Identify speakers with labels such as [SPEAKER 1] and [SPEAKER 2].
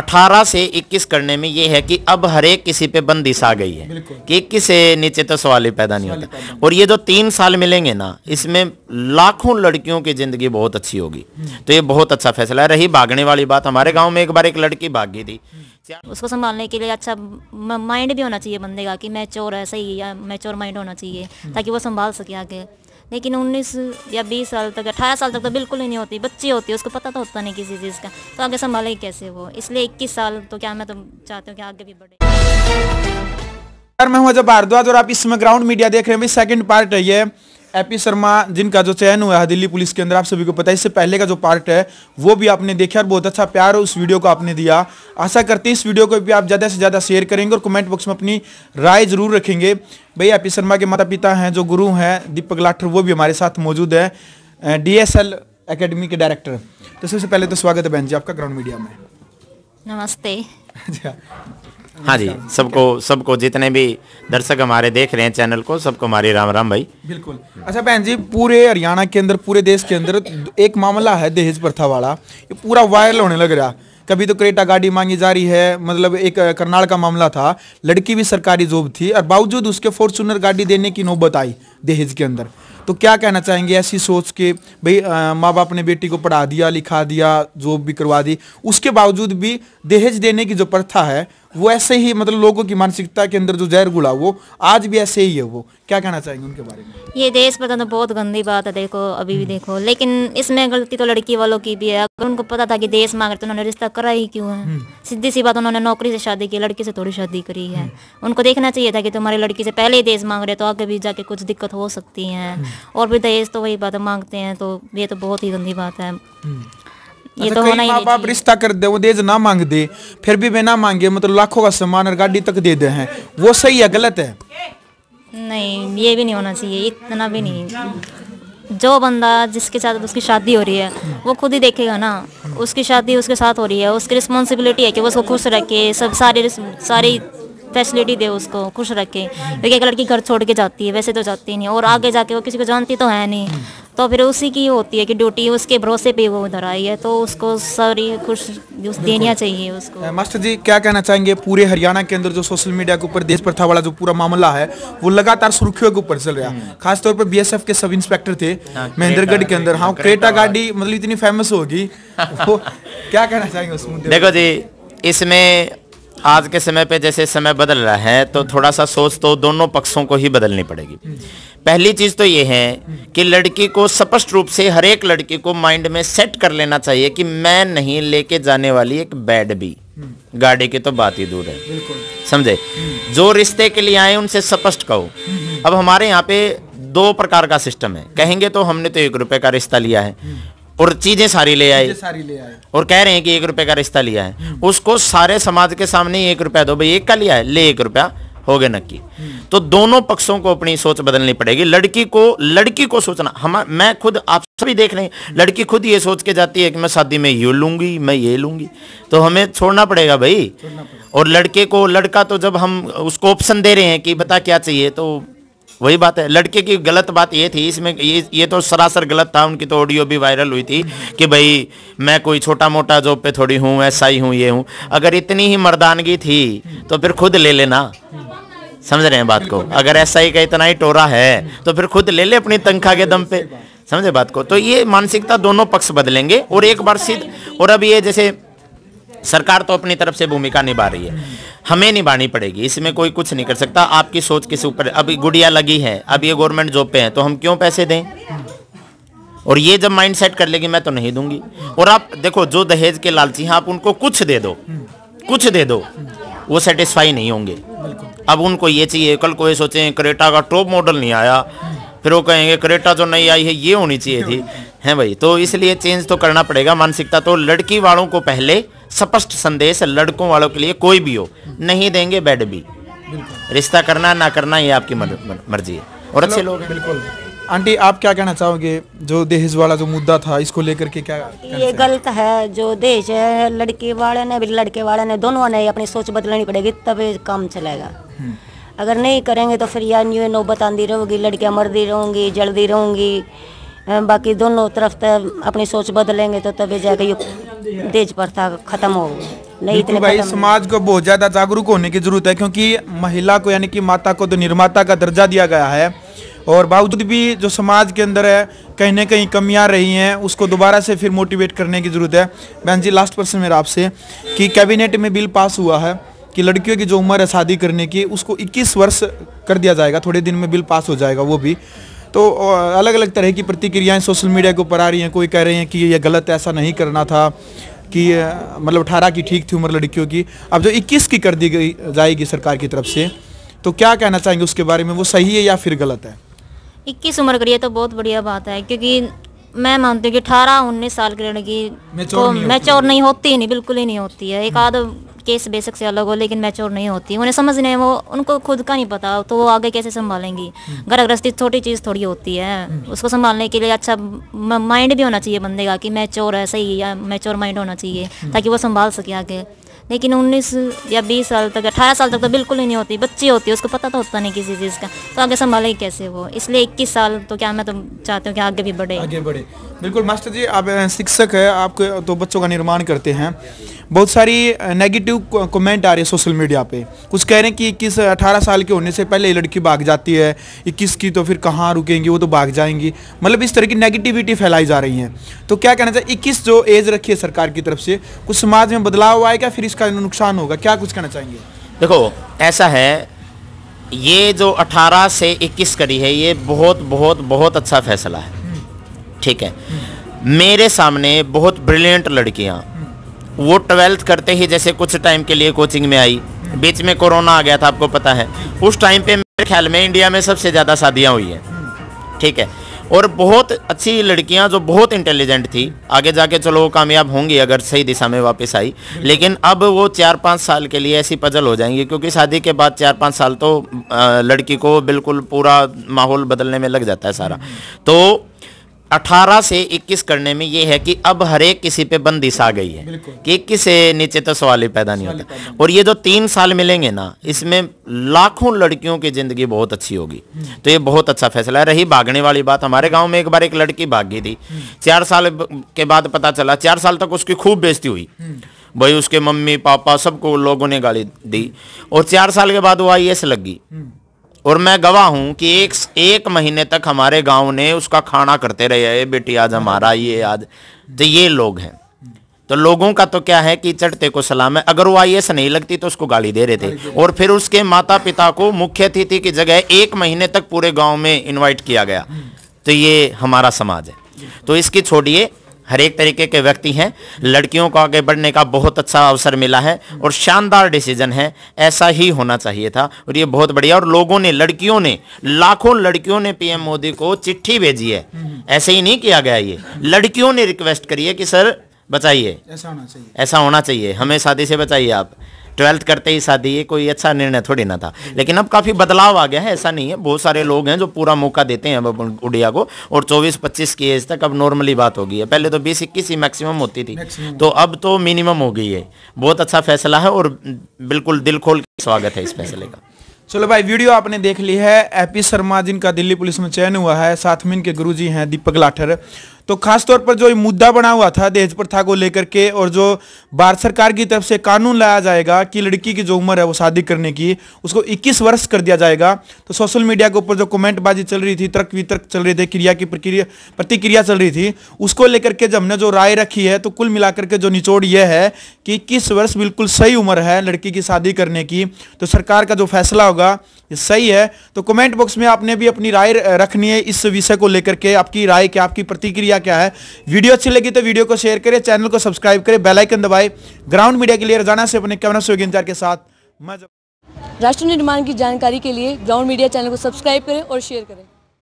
[SPEAKER 1] 18 से 21 करने में ये है कि अब हर एक किसी पे बंदिश आ गई है कि इक्कीस नीचे तो सवाल ही पैदा नहीं होता और ये जो तीन साल मिलेंगे ना इसमें लाखों लड़कियों की ज़िंदगी बहुत अच्छी होगी हम्म। तो ये बहुत अच्छा फैसला है रही भागने वाली बात हमारे गाँव में एक बार एक लड़की भाग गई थी
[SPEAKER 2] हम्म। उसको संभालने के लिए अच्छा माइंड भी होना चाहिए बंदे का कि मैं चोर है सही है मैं चोर माइंड होना चाहिए हम्म। ताकि वो संभाल सके आगे लेकिन उन्नीस या बीस साल तक अठारह साल तक तो बिल्कुल ही नहीं होती बच्ची होती है उसको पता तो होता नहीं किसी चीज़ का तो आगे संभाले कैसे वो इसलिए इक्कीस साल तो क्या मैं तो चाहती हूँ कि आगे भी बढ़े
[SPEAKER 3] मैं हूँ अजय भारद्वाज और आप इस समय ग्राउंड मीडिया देख रहे हैं सेकंड पार्ट ये एपी शर्मा जिनका जो चयन हुआ है दिल्ली पुलिस के अंदर आप सभी को पता है इससे पहले का जो पार्ट है वो भी आपने देखा और बहुत अच्छा प्यार उस वीडियो को आपने दिया आशा करते इस वीडियो को भी आप ज़्यादा से ज़्यादा शेयर करेंगे और कमेंट बॉक्स में अपनी राय जरूर रखेंगे भाई एपी शर्मा के माता पिता हैं जो गुरु हैं दीपक लाठर वो भी हमारे साथ मौजूद है डी एस के डायरेक्टर तो सबसे पहले तो स्वागत है बहन जी आपका ग्राउंड मीडिया में नमस्ते अच्छा
[SPEAKER 1] हाँ जी सबको सबको जितने भी दर्शक हमारे देख रहे हैं चैनल को सबको हमारी राम राम भाई बिल्कुल
[SPEAKER 3] अच्छा बहन जी पूरे हरियाणा के अंदर पूरे देश के अंदर एक मामला है दहेज प्रथा वाला ये पूरा वायरल होने लग रहा कभी तो क्रेटा गाड़ी मांगी जा रही है मतलब एक करनाल का मामला था लड़की भी सरकारी जॉब थी और बावजूद उसके फॉर्चूनर गाड़ी देने की नौबत आई दहेज के अंदर तो क्या कहना चाहेंगे ऐसी सोच के भाई माँ बाप ने बेटी को पढ़ा दिया लिखा दिया जॉब भी करवा दी उसके बावजूद भी दहेज देने की जो प्रथा है वो ऐसे ही मतलब लोगों की मानसिकता के अंदर जो जहर गुला वो आज भी ऐसे ही है वो क्या कहना चाहेंगे उनके बारे में
[SPEAKER 2] ये देश तो बहुत गंदी बात है देखो अभी भी हम्म। देखो लेकिन इसमें गलती तो लड़की वालों की भी है अगर उनको पता था कि देश मांग रहे तो उन्होंने रिश्ता करा ही क्यों है हम्म। सीधी सी बात उन्होंने नौकरी से शादी की लड़की से थोड़ी शादी करी है हम्म। उनको देखना चाहिए था कि तुम्हारी लड़की से पहले ही देश मांग रहे तो आगे भी जाके कुछ दिक्कत हो सकती हैं हम्म। और भी दहेज तो वही बात मांगते हैं तो ये तो बहुत ही गंदी बात है हम्म।
[SPEAKER 3] ये अच्छा, तो होना माँ बाप रिश्ता कर दे वो दहेज ना मांग दे फिर भी वे ना मांगे मतलब लाखों का सामान और गाड़ी तक दे दे हैं वो सही है गलत है
[SPEAKER 2] नहीं ये भी नहीं होना चाहिए इतना भी नहीं जो बंदा जिसके साथ उसकी शादी हो रही है वो खुद ही देखेगा ना उसकी शादी उसके साथ हो रही है उसकी रिस्पॉन्सिबिलिटी है कि वो उसको खुश रखे सब सारे सारी फैसिलिटी दे उसको खुश रखे क्योंकि एक लड़की घर छोड़ के जाती है वैसे तो जाती नहीं और आगे जाके वो किसी को जानती तो है नहीं तो फिर उसी की होती है कि ड्यूटी उसके भरोसे पे वो उधर आई है तो उसको सारी खुश देनिया चाहिए
[SPEAKER 3] उसको मास्टर जी क्या कहना चाहेंगे पूरे हरियाणा के अंदर जो सोशल मीडिया के ऊपर देश प्रथा वाला जो पूरा मामला है वो लगातार सुर्खियों के ऊपर चल रहा है हम्म। खासतौर पर बी के सब इंस्पेक्टर थे हाँ, महेंद्रगढ़ के अंदर हाँ क्रेटा गाड़ी मतलब इतनी फेमस होगी क्या कहना चाहेंगे उस मुद्दे देखो जी
[SPEAKER 1] इसमें आज के समय पे जैसे समय बदल रहा है तो थोड़ा सा सोच तो दोनों पक्षों को ही बदलनी पड़ेगी पहली चीज़ तो ये है कि लड़की को स्पष्ट रूप से हर एक लड़की को माइंड में सेट कर लेना चाहिए कि मैं नहीं लेके जाने वाली एक बैड भी गाड़ी की तो बात ही दूर है समझे जो रिश्ते के लिए आए उनसे स्पष्ट कहो अब हमारे यहाँ पे दो प्रकार का सिस्टम है कहेंगे तो हमने तो एक रुपए का रिश्ता लिया है और चीजें सारी ले आए सारी ले आए और कह रहे हैं कि एक रुपए का रिश्ता लिया है हम्म। उसको सारे समाज के सामने एक रुपया दो भाई एक का लिया है ले एक रुपया हो गए नक्की हम्म। तो दोनों पक्षों को अपनी सोच बदलनी पड़ेगी लड़की को लड़की को सोचना हम मैं खुद आप सभी देख रहे हैं लड़की खुद ये सोच के जाती है कि मैं शादी में ये लूंगी मैं ये लूंगी तो हमें छोड़ना पड़ेगा भाई पड़ेगा। और लड़के को लड़का तो जब हम उसको ऑप्शन दे रहे हैं कि बता क्या चाहिए तो वही बात है लड़के की गलत बात ये थी इसमें ये ये तो सरासर गलत था उनकी तो ऑडियो भी वायरल हुई थी कि भाई मैं कोई छोटा मोटा जॉब पे थोड़ी हूँ ऐसा ही हूँ ये हूँ अगर इतनी ही मर्दानगी थी तो फिर खुद ले लेना समझ रहे हैं बात को अगर ऐसा ही का इतना ही टोरा है तो फिर खुद ले ले अपनी तनख्वाह के दम पे समझे बात को तो ये मानसिकता दोनों पक्ष बदलेंगे और एक बार सीध और अब ये जैसे सरकार तो अपनी तरफ से भूमिका निभा रही है हमें निभानी पड़ेगी इसमें कोई कुछ नहीं कर सकता आपकी सोच किस ऊपर अभी गुड़िया लगी है अब ये गवर्नमेंट जॉब पे है तो हम क्यों पैसे दें और ये जब माइंड सेट कर लेगी मैं तो नहीं दूंगी और आप देखो जो दहेज के लालची हैं आप उनको कुछ दे दो कुछ दे दो वो सेटिस्फाई नहीं होंगे अब उनको ये चाहिए कल को ये सोचें करेटा का टॉप मॉडल नहीं आया फिर वो कहेंगे करेटा जो नहीं आई है ये होनी चाहिए थी है भाई तो इसलिए चेंज तो करना पड़ेगा मानसिकता तो लड़की वालों को पहले स्पष्ट संदेश लड़कों वालों के लिए कोई भी हो नहीं देंगे बेड भी रिश्ता करना ना करना ये आपकी मर्जी है
[SPEAKER 3] और अच्छे लोग बिल्कुल आंटी आप क्या कहना चाहोगे जो दहेज वाला जो मुद्दा था इसको लेकर के क्या ये
[SPEAKER 2] गलत है जो दहेज है लड़के वाले ने भी लड़के वाले ने दोनों ने अपनी सोच बदलनी पड़ेगी तब काम चलेगा हम्म। अगर नहीं करेंगे तो फिर यार यूँ नौबत आती रहूँगी लड़कियाँ मरती रहूँगी जलती रहूँगी बाकी दोनों तरफ तो अपनी सोच बदलेंगे तो तभी जाके ये तेज प्रथा खत्म होगी नहीं भाई
[SPEAKER 3] समाज को बहुत ज़्यादा जागरूक होने की ज़रूरत है क्योंकि महिला को यानी कि माता को तो निर्माता का दर्जा दिया गया है और बावजूद भी जो समाज के अंदर है कहीं ना कहीं कमियां रही हैं उसको दोबारा से फिर मोटिवेट करने की ज़रूरत है बहन जी लास्ट पर्सन मेरा आपसे कि कैबिनेट में बिल पास हुआ है कि लड़कियों की जो उम्र है शादी करने की उसको 21 वर्ष कर दिया जाएगा थोड़े दिन में बिल पास हो जाएगा वो भी तो अलग अलग तरह की प्रतिक्रियाएं सोशल मीडिया के ऊपर आ रही हैं कोई कह रहे हैं कि ये गलत ऐसा नहीं करना था कि मतलब अठारह की ठीक थी उम्र लड़कियों की अब जो इक्कीस की कर दी गई जाएगी सरकार की तरफ से तो क्या कहना चाहेंगे उसके बारे में वो सही है या फिर गलत है
[SPEAKER 2] इक्कीस उम्र करिए तो बहुत बढ़िया बात है क्योंकि मैं मानती हूँ कि अठारह उन्नीस साल की लड़की
[SPEAKER 3] मैच्योर नहीं,
[SPEAKER 2] नहीं होती नहीं बिल्कुल ही नहीं होती है एक आध केस बेसिक से अलग हो लेकिन मैच्योर नहीं होती उन्हें समझ नहीं वो उनको खुद का नहीं पता तो वो आगे कैसे संभालेंगी हम्म। घर गृहस्थी छोटी चीज़ थोड़ी होती है हम्म। उसको संभालने के लिए अच्छा माइंड भी होना चाहिए बंदे का कि मैच्योर है सही या मैच्योर माइंड होना चाहिए हम्म। ताकि वो संभाल सके आगे लेकिन उन्नीस या बीस साल तक अठारह साल तक तो बिल्कुल ही नहीं होती बच्ची होती है उसको पता तो होता नहीं किसी चीज़ का तो आगे संभाले कैसे वो इसलिए इक्कीस साल तो क्या मैं तो चाहती हूँ कि आगे भी बढ़े
[SPEAKER 3] आगे बढ़े बिल्कुल मास्टर जी आप शिक्षक है आपके तो बच्चों का निर्माण करते हैं बहुत सारी नेगेटिव कमेंट आ रही है सोशल मीडिया पे कुछ कह रहे हैं कि इक्कीस अठारह साल के होने से पहले लड़की भाग जाती है इक्कीस की तो फिर कहाँ रुकेंगी वो तो भाग जाएंगी मतलब इस तरह की नेगेटिविटी फैलाई जा रही है तो क्या कहना चाहिए इक्कीस जो एज रखी है सरकार की तरफ से कुछ समाज में बदलाव आएगा फिर इसका नुकसान होगा क्या कुछ कहना चाहेंगे देखो ऐसा है ये जो
[SPEAKER 1] 18 से 21 कड़ी है ये बहुत बहुत बहुत अच्छा फैसला है हम्म। ठीक है मेरे सामने बहुत ब्रिलियंट लड़कियां वो ट्वेल्थ करते ही जैसे कुछ टाइम के लिए कोचिंग में आई बीच में कोरोना आ गया था आपको पता है उस टाइम पे मेरे ख्याल में इंडिया में सबसे ज़्यादा शादियाँ हुई हैं ठीक है और बहुत अच्छी लड़कियां जो बहुत इंटेलिजेंट थी आगे जाके चलो वो कामयाब होंगी अगर सही दिशा में वापस आई लेकिन अब वो चार पाँच साल के लिए ऐसी पजल हो जाएंगी क्योंकि शादी के बाद चार पाँच साल तो लड़की को बिल्कुल पूरा माहौल बदलने में लग जाता है सारा तो 18 से 21 करने में ये है कि अब हर एक किसी पे बंदिश आ गई है कि इक्कीस से नीचे तो सवाल ही पैदा नहीं होता और ये जो तीन साल मिलेंगे ना इसमें लाखों लड़कियों की ज़िंदगी बहुत अच्छी होगी हम्म। तो ये बहुत अच्छा फैसला है रही भागने वाली बात हमारे गांव में एक बार एक लड़की भाग गई थी हम्म। चार साल के बाद पता चला चार साल तक उसकी खूब बेजती हुई हम्म। भाई उसके मम्मी पापा सबको लोगों ने गाली दी और चार साल के बाद वो आई लगी और मैं गवाह हूं कि एक एक महीने तक हमारे गांव ने उसका खाना करते रहे ये बेटी आज हमारा ये आज तो ये लोग हैं तो लोगों का तो क्या है कि चढ़ते को सलाम है अगर वो आई नहीं लगती तो उसको गाली दे रहे थे और फिर उसके माता पिता को मुख्य अतिथि की जगह एक महीने तक पूरे गाँव में इन्वाइट किया गया तो ये हमारा समाज है तो इसकी छोड़िए हर एक तरीके के व्यक्ति हैं लड़कियों को आगे बढ़ने का बहुत अच्छा अवसर मिला है और शानदार डिसीजन है ऐसा ही होना चाहिए था और ये बहुत बढ़िया और लोगों ने लड़कियों ने लाखों लड़कियों ने पीएम मोदी को चिट्ठी भेजी है हम्म, हम्म। ऐसे ही नहीं किया गया ये लड़कियों ने रिक्वेस्ट करी है कि सर बचाइए ऐसा होना चाहिए ऐसा होना चाहिए हमें शादी से बचाइए आप ट्वेल्थ करते ही शादी ये कोई अच्छा निर्णय थोड़ी ना था लेकिन अब काफ़ी बदलाव आ गया है ऐसा नहीं है बहुत सारे लोग हैं जो पूरा मौका देते हैं अब उड़िया को और चौबीस पच्चीस की एज तक अब नॉर्मली बात हो गई है पहले तो बीस इक्कीस ही मैक्सिमम होती थी तो अब तो मिनिमम हो गई है बहुत अच्छा फैसला है और बिल्कुल दिल खोल के स्वागत है इस फैसले का
[SPEAKER 3] चलो भाई वीडियो आपने देख ली है एपी शर्मा जिनका दिल्ली पुलिस में चयन हुआ है साथ में इनके गुरुजी हैं दीपक लाठर तो खासतौर पर जो मुद्दा बना हुआ था दहेज प्रथा को लेकर के और जो भारत सरकार की तरफ से कानून लाया जाएगा कि लड़की की जो उम्र है वो शादी करने की उसको 21 वर्ष कर दिया जाएगा तो सोशल मीडिया के ऊपर जो कमेंटबाजी चल रही थी तर्क वितर्क चल रहे थे क्रिया की प्रक्रिया प्रतिक्रिया चल रही थी उसको लेकर के जब हमने जो राय रखी है तो कुल मिलाकर के जो निचोड़ यह है कि इक्कीस वर्ष बिल्कुल सही उम्र है लड़की की शादी करने की तो सरकार का जो फैसला होगा ये सही है तो कमेंट बॉक्स में आपने भी अपनी राय रखनी है इस विषय को लेकर के आपकी राय क्या आपकी प्रतिक्रिया क्या है वीडियो अच्छी लगी तो वीडियो को शेयर करें चैनल को सब्सक्राइब करें बेलाइकन दबाए ग्राउंड मीडिया के लिए रोजाना से अपने कैमरा सहयोगी इंतजार के साथ राष्ट्र निर्माण की जानकारी के लिए ग्राउंड मीडिया चैनल को सब्सक्राइब करें और शेयर करें